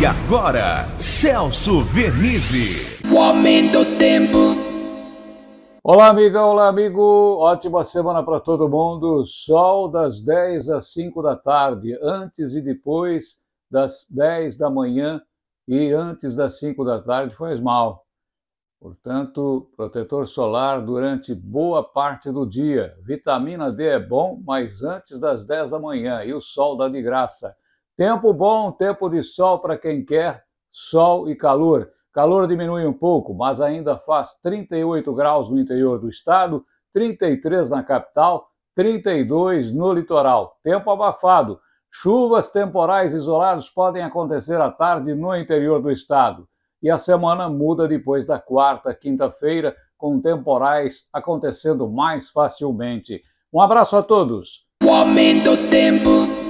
E agora, Celso Vernizzi. O aumento do tempo. Olá, amiga, olá, amigo. Ótima semana para todo mundo. Sol das 10 às 5 da tarde, antes e depois das 10 da manhã e antes das 5 da tarde faz mal. Portanto, protetor solar durante boa parte do dia. Vitamina D é bom, mas antes das 10 da manhã e o sol dá de graça. Tempo bom, tempo de sol para quem quer, sol e calor. Calor diminui um pouco, mas ainda faz 38 graus no interior do estado, 33 na capital, 32 no litoral. Tempo abafado. Chuvas temporais isoladas podem acontecer à tarde no interior do estado. E a semana muda depois da quarta, quinta-feira, com temporais acontecendo mais facilmente. Um abraço a todos. O aumento do tempo.